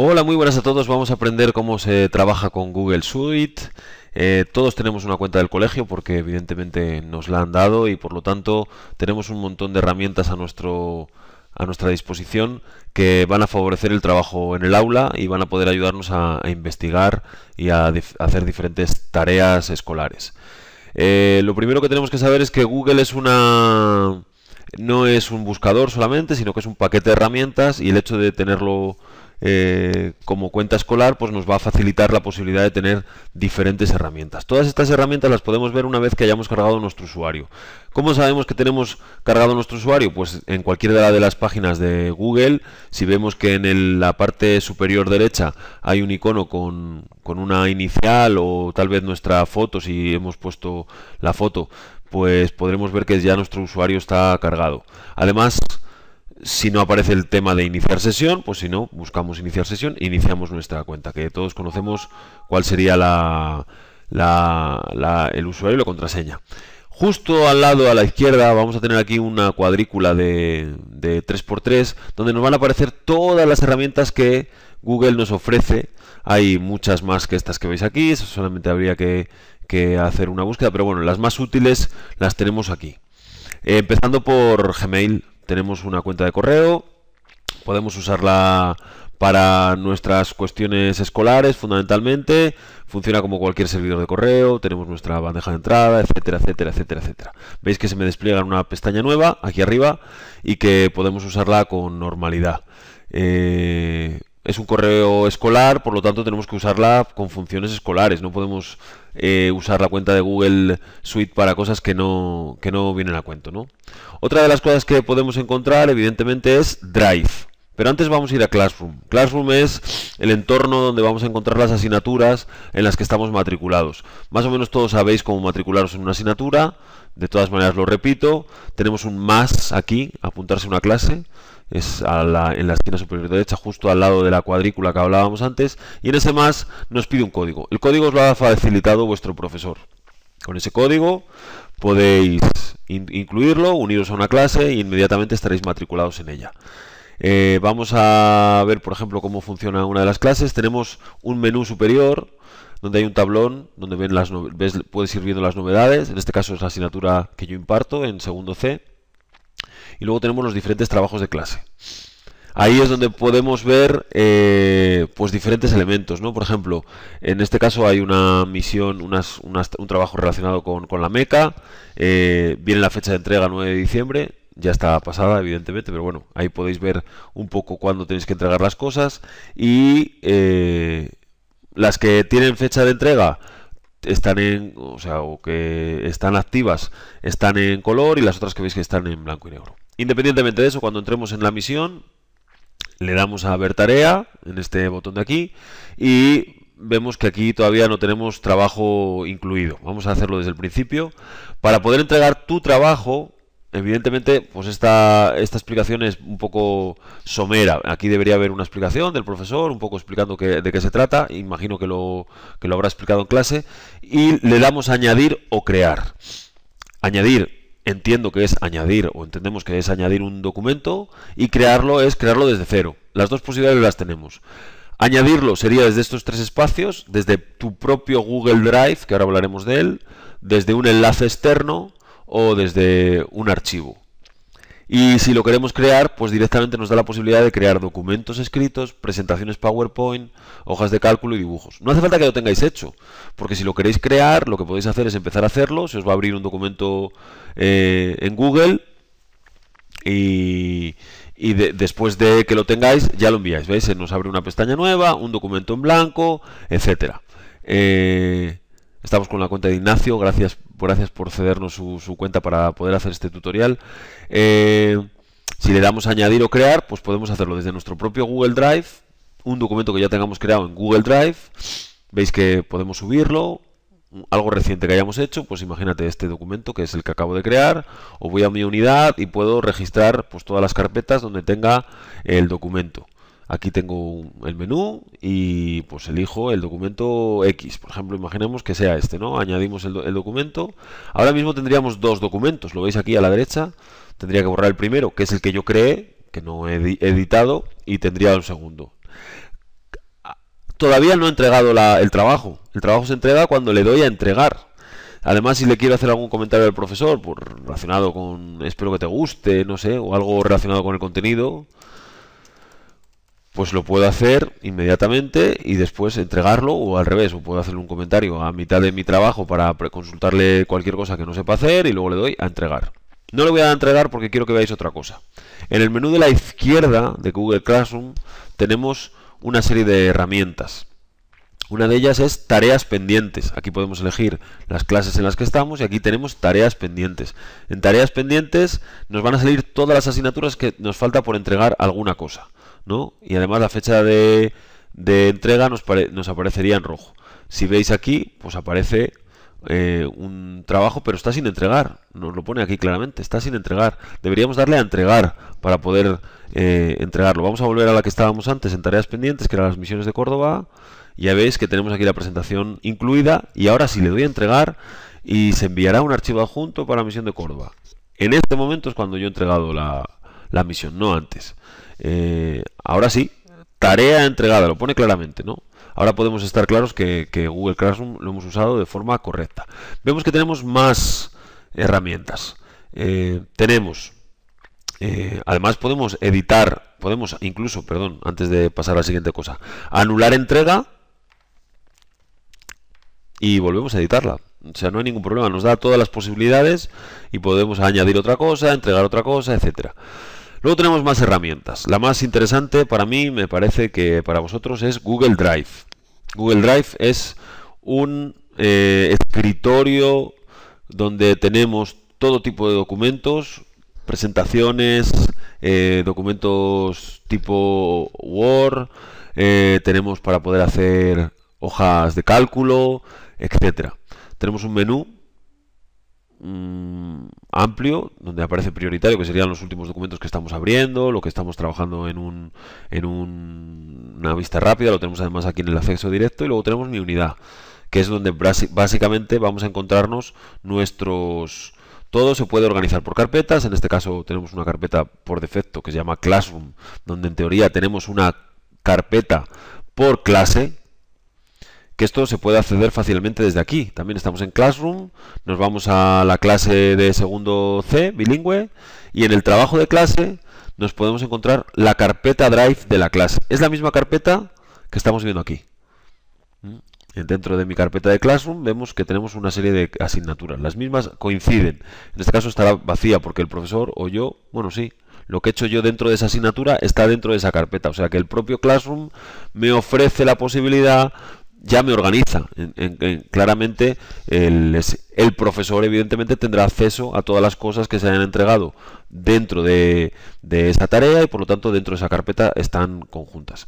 Hola, muy buenas a todos. Vamos a aprender cómo se trabaja con Google Suite. Eh, todos tenemos una cuenta del colegio porque evidentemente nos la han dado y por lo tanto tenemos un montón de herramientas a nuestro a nuestra disposición que van a favorecer el trabajo en el aula y van a poder ayudarnos a, investigar y a, hacer diferentes tareas escolares. Eh, lo primero que tenemos que saber es que Google es una no es un buscador solamente, sino que es un paquete de herramientas y el hecho de tenerlo eh, como cuenta escolar, pues nos va a facilitar la posibilidad de tener diferentes herramientas. Todas estas herramientas las podemos ver una vez que hayamos cargado nuestro usuario. ¿Cómo sabemos que tenemos cargado nuestro usuario? Pues en cualquiera de las páginas de Google, si vemos que en la parte superior derecha hay un icono con, con una inicial o tal vez nuestra foto, si hemos puesto la foto, pues podremos ver que ya nuestro usuario está cargado. Además, si no aparece el tema de iniciar sesión, pues si no, buscamos iniciar sesión e iniciamos nuestra cuenta, que todos conocemos cuál sería la, el usuario y la contraseña. Justo al lado, a la izquierda, vamos a tener aquí una cuadrícula de, 3x3, donde nos van a aparecer todas las herramientas que Google nos ofrece. Hay muchas más que estas que veis aquí, solamente habría que, hacer una búsqueda, pero bueno, las más útiles las tenemos aquí. Eh, empezando por Gmail, tenemos una cuenta de correo, podemos usarla para nuestras cuestiones escolares fundamentalmente, funciona como cualquier servidor de correo, tenemos nuestra bandeja de entrada, etcétera, etcétera, etcétera, etcétera. Veis que se me despliega una pestaña nueva aquí arriba y que podemos usarla con normalidad. Eh, es un correo escolar, por lo tanto tenemos que usarla con funciones escolares, no podemos eh, usar la cuenta de Google Suite para cosas que no, no vienen a cuento. ¿no? Otra de las cosas que podemos encontrar, evidentemente, es Drive. Pero antes vamos a ir a Classroom. Classroom es el entorno donde vamos a encontrar las asignaturas en las que estamos matriculados. Más o menos todos sabéis cómo matricularos en una asignatura. De todas maneras lo repito, tenemos un más aquí, apuntarse a una clase. Es en la esquina superior derecha, justo al lado de la cuadrícula que hablábamos antes. Y en ese más nos pide un código. El código os lo ha facilitado vuestro profesor. Con ese código podéis incluirlo, uniros a una clase e inmediatamente estaréis matriculados en ella. Eh, vamos a ver, por ejemplo, cómo funciona una de las clases. Tenemos un menú superior donde hay un tablón donde las ves, puedes ir viendo las novedades. En este caso es la asignatura que yo imparto en segundo C. Y luego tenemos los diferentes trabajos de clase. Ahí es donde podemos ver eh, pues diferentes elementos, ¿no? Por ejemplo, en este caso hay una misión, un trabajo relacionado con, la meca, eh, viene la fecha de entrega 9 de diciembre, ya está pasada, evidentemente, pero bueno, ahí podéis ver un poco cuándo tenéis que entregar las cosas. Y eh, las que tienen fecha de entrega están en, o sea, o que están activas, están en color y las otras que veis que están en blanco y negro. Independientemente de eso, cuando entremos en la misión, le damos a ver tarea en este botón de aquí y vemos que aquí todavía no tenemos trabajo incluido. Vamos a hacerlo desde el principio. Para poder entregar tu trabajo, Evidentemente, pues esta, esta explicación es un poco somera. Aquí debería haber una explicación del profesor, un poco explicando de qué se trata. Imagino que lo, que lo habrá explicado en clase. Y le damos a añadir o crear. Añadir, entiendo que es añadir, o entendemos que es añadir un documento. Y crearlo es crearlo desde cero. Las dos posibilidades las tenemos. Añadirlo sería desde estos tres espacios, desde tu propio Google Drive, que ahora hablaremos de él, desde un enlace externo o desde un archivo. Y si lo queremos crear, pues directamente nos da la posibilidad de crear documentos escritos, presentaciones PowerPoint, hojas de cálculo y dibujos. No hace falta que lo tengáis hecho, porque si lo queréis crear, lo que podéis hacer es empezar a hacerlo. Se os va a abrir un documento eh, en Google y, después de que lo tengáis, ya lo enviáis. ¿Veis? Se nos abre una pestaña nueva, un documento en blanco, etcétera. Eh, Estamos con la cuenta de Ignacio, gracias, gracias por cedernos su, cuenta para poder hacer este tutorial. Eh, si le damos a añadir o crear, pues podemos hacerlo desde nuestro propio Google Drive, un documento que ya tengamos creado en Google Drive. Veis que podemos subirlo, algo reciente que hayamos hecho, pues imagínate este documento que es el que acabo de crear, o voy a mi unidad y puedo registrar pues todas las carpetas donde tenga el documento. Aquí tengo el menú y pues elijo el documento X. Por ejemplo, imaginemos que sea este, ¿no? Añadimos el, documento. Ahora mismo tendríamos dos documentos, lo veis aquí a la derecha. Tendría que borrar el primero, que es el que yo creé, que no he editado, y tendría un segundo todavía no he entregado el trabajo. El trabajo se entrega cuando le doy a entregar. Además, si le quiero hacer algún comentario al profesor, por, relacionado con espero que te guste, no sé, o algo relacionado con el contenido, pues lo puedo hacer inmediatamente y después entregarlo o al revés, o puedo hacerle un comentario a mitad de mi trabajo para consultarle cualquier cosa que no sepa hacer y luego le doy a entregar. No le voy a entregar porque quiero que veáis otra cosa. En el menú de la izquierda de Google Classroom tenemos una serie de herramientas. Una de ellas es tareas pendientes. Aquí podemos elegir las clases en las que estamos y aquí tenemos tareas pendientes. En tareas pendientes nos van a salir todas las asignaturas que nos falta por entregar alguna cosa. Y además la fecha de, entrega nos, nos, aparecería en rojo. Si veis aquí, pues aparece eh, un trabajo, pero está sin entregar. Nos lo pone aquí claramente, está sin entregar. Deberíamos darle a entregar para poder eh, entregarlo. Vamos a volver a la que estábamos antes en tareas pendientes, que eran las misiones de Córdoba. Ya veis que tenemos aquí la presentación incluida y ahora si le doy a entregar y se enviará un archivo adjunto para la misión de Córdoba. En este momento es cuando yo he entregado la, la misión, no antes. Eh, ahora sí, tarea entregada, lo pone claramente, ¿no? Ahora podemos estar claros que, Google Classroom lo hemos usado de forma correcta. Vemos que tenemos más herramientas. Eh, tenemos, eh, además podemos editar, podemos incluso, perdón, antes de pasar a la siguiente cosa, anular entrega y volvemos a editarla. O sea, no hay ningún problema, nos da todas las posibilidades y podemos añadir otra cosa, entregar otra cosa, etcétera. Luego tenemos más herramientas. La más interesante para mí, me parece que para vosotros, es Google Drive. Google Drive es un eh, escritorio donde tenemos todo tipo de documentos, presentaciones, eh, documentos tipo Word, eh, tenemos para poder hacer hojas de cálculo, etcétera. Tenemos un menú Mm, amplio, donde aparece prioritario, que serían los últimos documentos que estamos abriendo, lo que estamos trabajando en, un, en una vista rápida, lo tenemos además aquí en el acceso directo, y luego tenemos mi unidad, que es donde básicamente vamos a encontrarnos nuestros... Todo se puede organizar por carpetas, en este caso tenemos una carpeta por defecto que se llama Classroom, donde en teoría tenemos una carpeta por clase, que esto se puede acceder fácilmente desde aquí. También estamos en Classroom, nos vamos a la clase de segundo C, bilingüe, y en el trabajo de clase nos podemos encontrar la carpeta Drive de la clase. Es la misma carpeta que estamos viendo aquí. Mm. Dentro de mi carpeta de Classroom vemos que tenemos una serie de asignaturas. Las mismas coinciden. En este caso estará vacía porque el profesor o yo, bueno, sí, lo que he hecho yo dentro de esa asignatura está dentro de esa carpeta. O sea que el propio Classroom me ofrece la posibilidad ya me organiza. En, claramente el, profesor evidentemente tendrá acceso a todas las cosas que se hayan entregado dentro de, esa tarea y por lo tanto dentro de esa carpeta están conjuntas.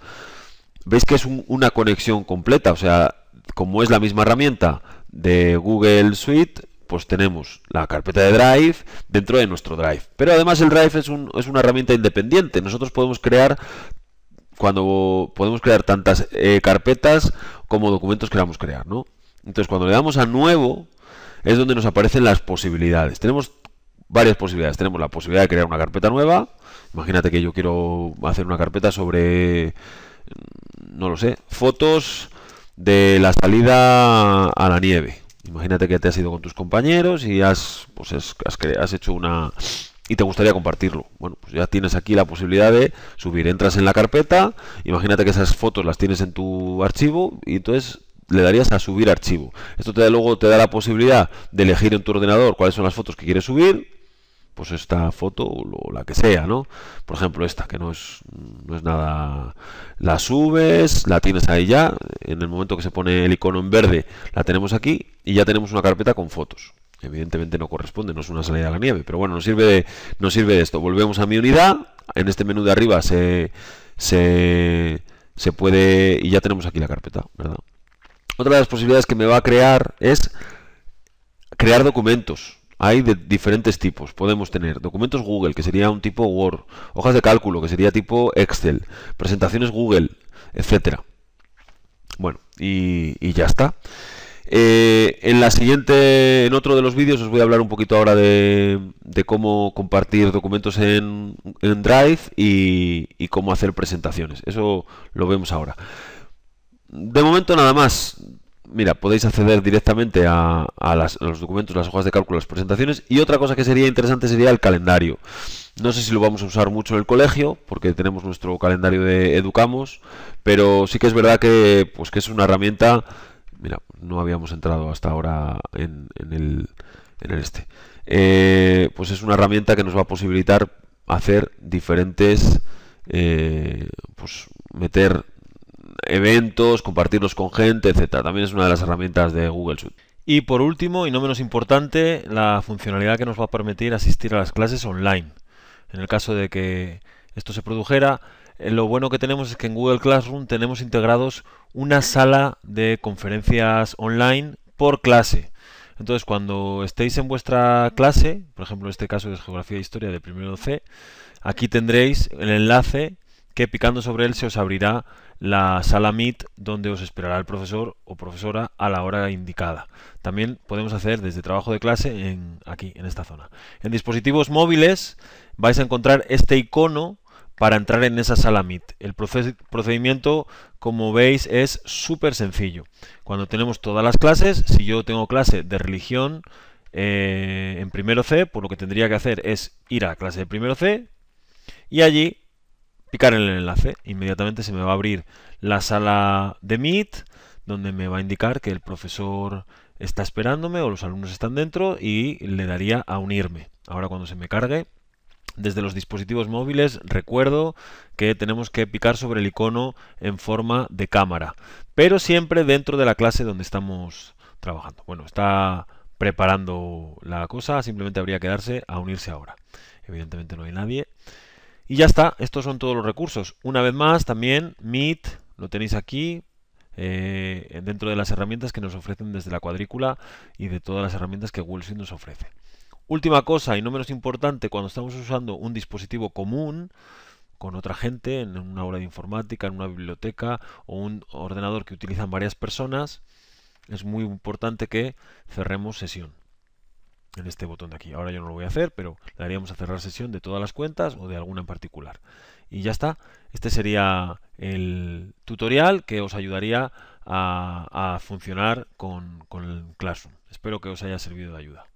Veis que es una conexión completa, o sea, como es la misma herramienta de Google Suite, pues tenemos la carpeta de Drive dentro de nuestro Drive. Pero además el Drive es, es una herramienta independiente. Nosotros podemos crear cuando podemos crear tantas eh, carpetas como documentos queramos crear, ¿no? Entonces, cuando le damos a nuevo, es donde nos aparecen las posibilidades. Tenemos varias posibilidades. Tenemos la posibilidad de crear una carpeta nueva. Imagínate que yo quiero hacer una carpeta sobre, mm, no lo sé, fotos de la salida a la nieve. Imagínate que te has ido con tus compañeros y has, pues, has hecho una, y te gustaría compartirlo. Bueno, pues ya tienes aquí la posibilidad de subir. Entras en la carpeta, imagínate que esas fotos las tienes en tu archivo y entonces le darías a subir archivo. Esto te luego te da la posibilidad de elegir en tu ordenador cuáles son las fotos que quieres subir. Pues esta foto o la que sea, ¿no? Por ejemplo, esta, que no es, no es nada. La subes, la tienes ahí ya. En el momento que se pone el icono en verde, la tenemos aquí y ya tenemos una carpeta con fotos. Evidentemente no corresponde, no es una salida a la nieve, pero bueno, nos sirve sirve esto. Volvemos a mi unidad, en este menú de arriba se, se, puede, y ya tenemos aquí la carpeta, Otra de las posibilidades que me va a crear es crear documentos. Hay de diferentes tipos. Podemos tener documentos Google, que sería un tipo Word, hojas de cálculo, que sería tipo Excel, presentaciones Google, etcétera. Bueno, y ya está. Eh, en la siguiente, en otro de los vídeos, os voy a hablar un poquito ahora de, cómo compartir documentos en, Drive y, cómo hacer presentaciones. Eso lo vemos ahora. De momento nada más. Mira, podéis acceder directamente a, los documentos, las hojas de cálculo, las presentaciones. Y otra cosa que sería interesante sería el calendario. No sé si lo vamos a usar mucho en el colegio, porque tenemos nuestro calendario de Educamos, pero sí que es verdad que, pues, que es una herramienta mira, no habíamos entrado hasta ahora en, el, este. Eh, pues es una herramienta que nos va a posibilitar hacer diferentes, eh, pues meter eventos, compartirlos con gente, etcétera. También es una de las herramientas de Google Suite. Y por último, y no menos importante, la funcionalidad que nos va a permitir asistir a las clases online. En el caso de que esto se produjera, eh, lo bueno que tenemos es que en Google Classroom tenemos integrados una sala de conferencias online por clase. Entonces, cuando estéis en vuestra clase, por ejemplo, en este caso de Geografía e Historia de primero C, aquí tendréis el enlace que picando sobre él se os abrirá la sala Meet donde os esperará el profesor o profesora a la hora indicada. También podemos hacer desde trabajo de clase en, aquí, en esta zona. En dispositivos móviles vais a encontrar este icono para entrar en esa sala Meet. El procedimiento, como veis, es súper sencillo. Cuando tenemos todas las clases, si yo tengo clase de religión eh, en primero C, pues lo que tendría que hacer es ir a clase de primero C y allí picar en el enlace. Inmediatamente se me va a abrir la sala de Meet, donde me va a indicar que el profesor está esperándome o los alumnos están dentro y le daría a unirme. Ahora cuando se me cargue, desde los dispositivos móviles recuerdo que tenemos que picar sobre el icono en forma de cámara, pero siempre dentro de la clase donde estamos trabajando. Bueno, está preparando la cosa, simplemente habría que darse a unirse ahora. Evidentemente no hay nadie. Y ya está, estos son todos los recursos. Una vez más, también Meet, lo tenéis aquí, eh, dentro de las herramientas que nos ofrecen desde la cuadrícula y de todas las herramientas que Google nos ofrece. Última cosa y no menos importante, cuando estamos usando un dispositivo común con otra gente, en una aula de informática, en una biblioteca o un ordenador que utilizan varias personas, es muy importante que cerremos sesión en este botón de aquí. Ahora yo no lo voy a hacer, pero le daríamos a cerrar sesión de todas las cuentas o de alguna en particular. Y ya está. Este sería el tutorial que os ayudaría a, funcionar con, con el Classroom. Espero que os haya servido de ayuda.